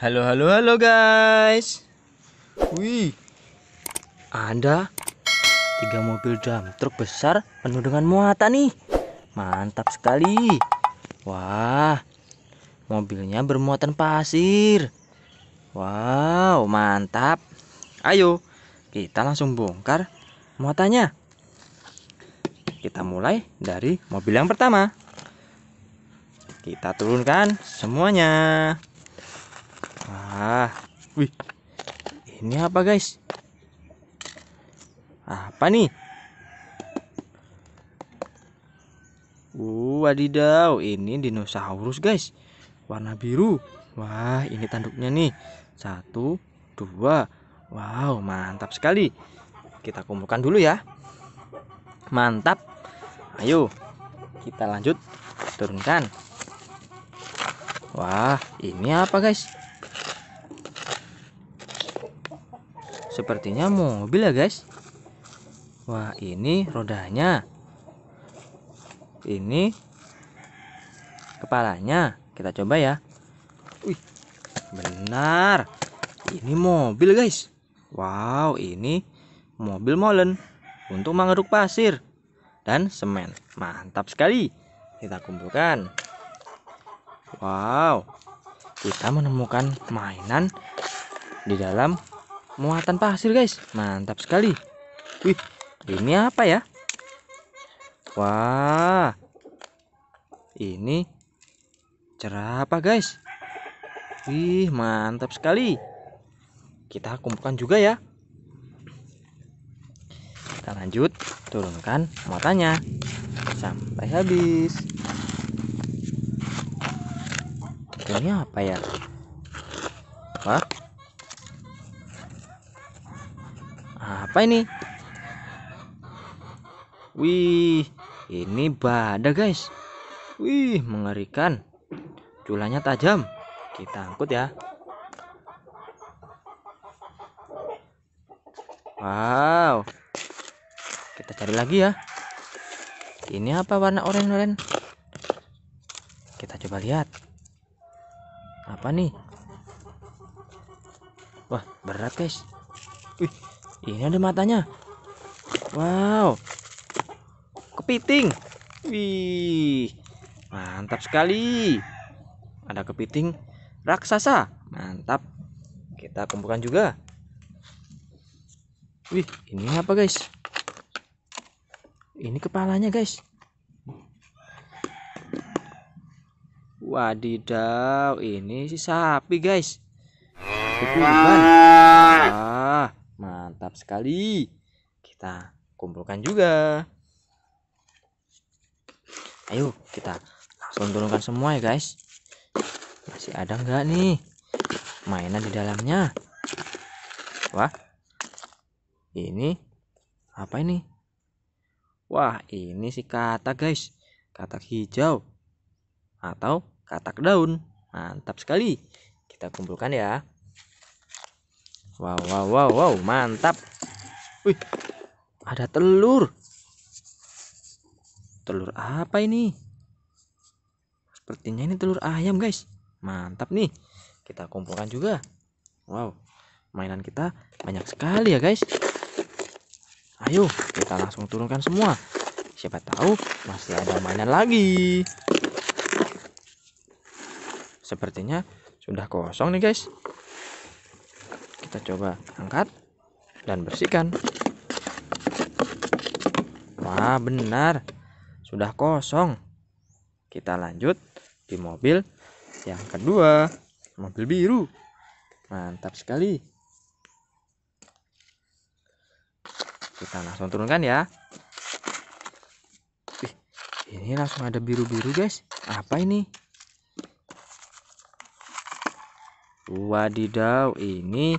Halo, halo, halo guys. Wih, ada tiga mobil dam truk besar penuh dengan muatan nih. Mantap sekali. Wah, mobilnya bermuatan pasir. Wow, mantap. Ayo, kita langsung bongkar muatannya. Kita mulai dari mobil yang pertama. Kita turunkan semuanya. Wah, wih. Ini apa guys? Apa nih? Uh, wadidaw, ini dinosaurus guys. Warna biru. Wah, ini tanduknya nih. Satu, dua. Wow, mantap sekali. Kita kumpulkan dulu ya. Mantap. Ayo, kita lanjut turunkan. Wah, ini apa guys? Sepertinya mobil ya guys Wah ini rodanya Ini Kepalanya Kita coba ya Wih benar Ini mobil guys Wow ini mobil molen Untuk mengeruk pasir Dan semen Mantap sekali Kita kumpulkan Wow kita menemukan mainan di dalam muatan pasir guys mantap sekali wih ini apa ya wah ini cerapa guys wih mantap sekali kita kumpulkan juga ya kita lanjut turunkan muatannya sampai habis ini apa ya Wah, apa ini wih ini badak guys wih mengerikan culanya tajam kita angkut ya wow kita cari lagi ya ini apa warna oranye-oranye kita coba lihat apa nih wah berat guys Wih, ini ada matanya wow kepiting wih mantap sekali ada kepiting raksasa mantap kita kumpulkan juga wih ini apa guys ini kepalanya guys wadidaw ini si sapi guys Ketuban. ah mantap sekali kita kumpulkan juga ayo kita langsung turunkan semua ya guys masih ada enggak nih mainan di dalamnya wah ini apa ini wah ini si kata guys kata hijau atau katak daun mantap sekali kita kumpulkan ya Wow, wow, wow, wow, mantap. Wih, ada telur. Telur apa ini? Sepertinya ini telur ayam, guys. Mantap nih. Kita kumpulkan juga. Wow, mainan kita banyak sekali ya, guys. Ayo, kita langsung turunkan semua. Siapa tahu masih ada mainan lagi. Sepertinya sudah kosong nih, guys kita coba angkat dan bersihkan wah benar sudah kosong kita lanjut di mobil yang kedua mobil biru mantap sekali kita langsung turunkan ya Ih, ini langsung ada biru-biru guys apa ini wadidaw ini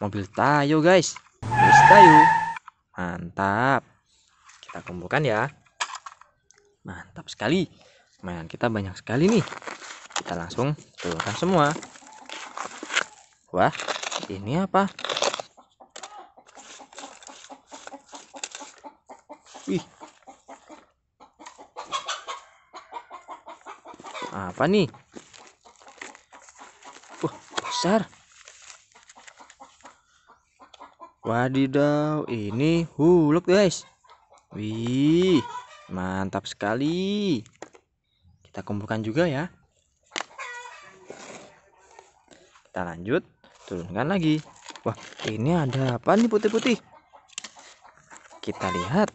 mobil tayo guys mobil tayo mantap kita kumpulkan ya mantap sekali mainan kita banyak sekali nih kita langsung turunkan semua wah ini apa wih apa nih wah besar Wadidaw, ini huluk guys. Wih, mantap sekali. Kita kumpulkan juga ya. Kita lanjut, turunkan lagi. Wah, ini ada apa nih putih-putih? Kita lihat.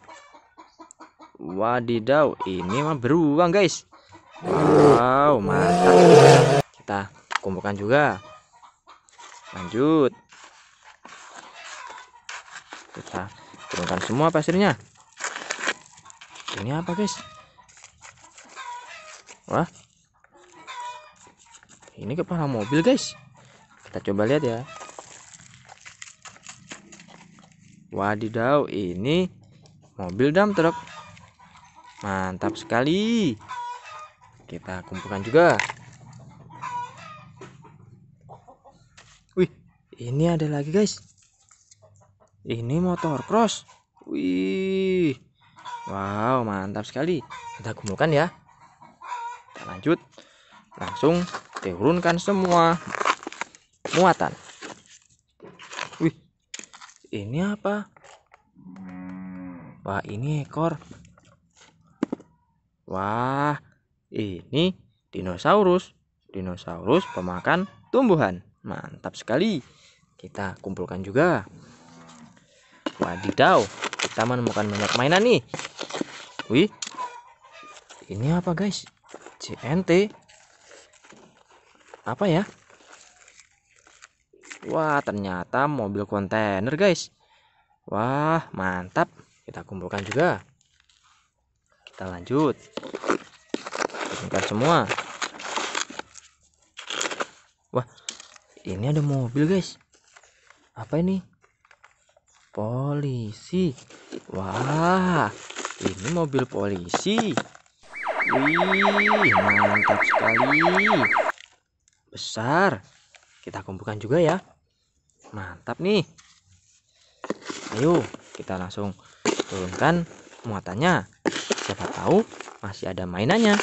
Wadidaw, ini mah beruang guys. Wow, mantap. Kita kumpulkan juga. Lanjut kita turunkan semua pasirnya ini apa guys wah ini kepala mobil guys kita coba lihat ya wadidaw ini mobil dump truck mantap sekali kita kumpulkan juga wih ini ada lagi guys ini motor cross. Wih. Wow, mantap sekali. Kita kumpulkan ya. Kita lanjut. Langsung turunkan semua muatan. Wih. Ini apa? Wah, ini ekor. Wah, ini dinosaurus. Dinosaurus pemakan tumbuhan. Mantap sekali. Kita kumpulkan juga. Wadidaw, kita menemukan banyak mainan nih. Wih, ini apa guys? CNT. Apa ya? Wah, ternyata mobil kontainer guys. Wah, mantap. Kita kumpulkan juga. Kita lanjut. Kumpulkan semua. Wah, ini ada mobil guys. Apa ini? polisi wah ini mobil polisi wih mantap sekali besar kita kumpulkan juga ya mantap nih ayo kita langsung turunkan muatannya siapa tahu masih ada mainannya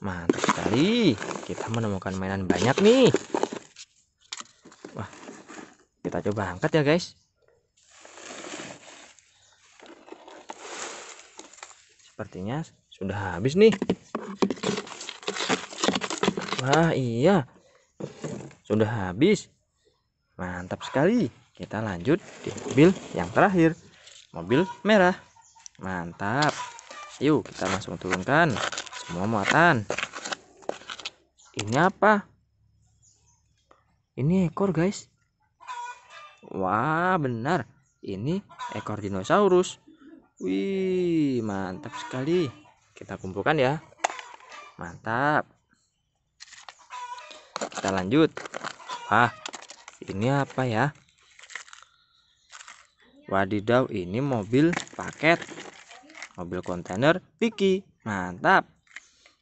mantap sekali kita menemukan mainan banyak nih wah kita coba angkat ya guys sepertinya sudah habis nih wah iya sudah habis mantap sekali kita lanjut di mobil yang terakhir mobil merah mantap yuk kita langsung turunkan semua muatan ini apa ini ekor guys wah benar ini ekor dinosaurus Wih, mantap sekali. Kita kumpulkan ya. Mantap. Kita lanjut. Ah, ini apa ya? Wadidaw, ini mobil paket. Mobil kontainer Vicky. Mantap.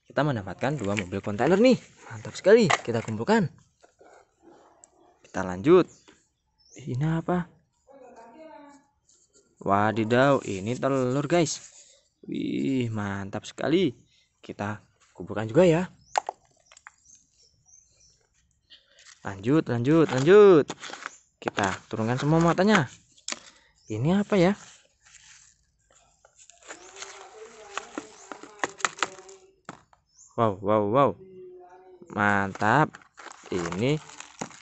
Kita mendapatkan dua mobil kontainer nih. Mantap sekali. Kita kumpulkan. Kita lanjut. Ini apa? wadidaw ini telur guys wih mantap sekali kita kuburkan juga ya lanjut lanjut lanjut kita turunkan semua matanya ini apa ya wow wow wow mantap ini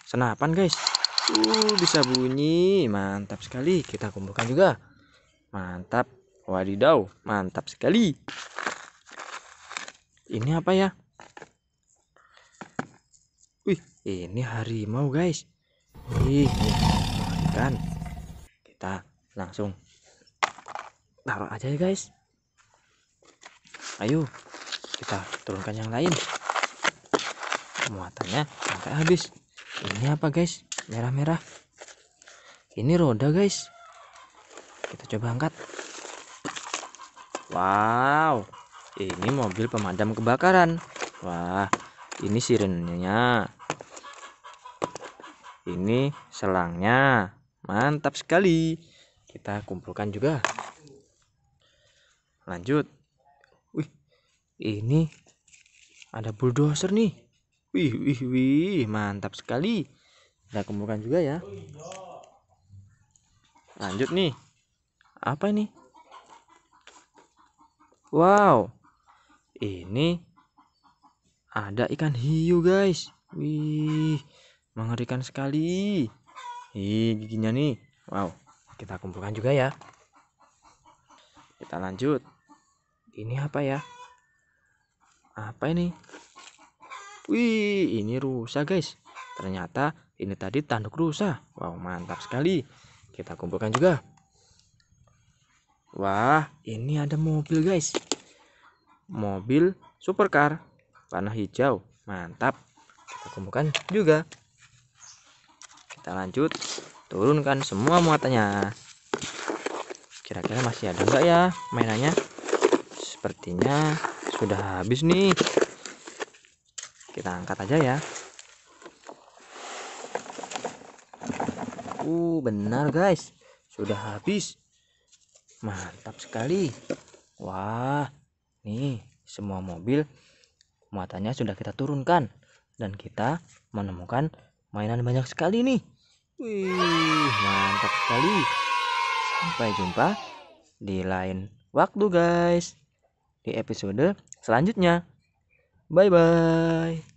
senapan guys Uh, bisa bunyi. Mantap sekali. Kita kumpulkan juga. Mantap. Wadidaw. Mantap sekali. Ini apa ya? Wih, ini harimau, guys. Wih, kan. Kita langsung taruh aja ya, guys. Ayo, kita turunkan yang lain. Muatannya sampai habis. Ini apa, guys? merah-merah ini roda guys kita coba angkat wow ini mobil pemadam kebakaran wah ini sirenenya ini selangnya mantap sekali kita kumpulkan juga lanjut wih ini ada bulldozer nih wih wih wih mantap sekali kita kumpulkan juga ya lanjut nih apa ini wow ini ada ikan hiu guys wih mengerikan sekali Ih, giginya nih wow kita kumpulkan juga ya kita lanjut ini apa ya apa ini wih ini rusa guys ternyata ini tadi tanduk rusa wow mantap sekali kita kumpulkan juga wah ini ada mobil guys mobil supercar warna hijau mantap kita kumpulkan juga kita lanjut turunkan semua muatannya kira-kira masih ada enggak ya mainannya sepertinya sudah habis nih kita angkat aja ya Uh, benar guys. Sudah habis. Mantap sekali. Wah, nih semua mobil muatannya sudah kita turunkan dan kita menemukan mainan banyak sekali nih. Wih, mantap sekali. Sampai jumpa di lain waktu guys. Di episode selanjutnya. Bye bye.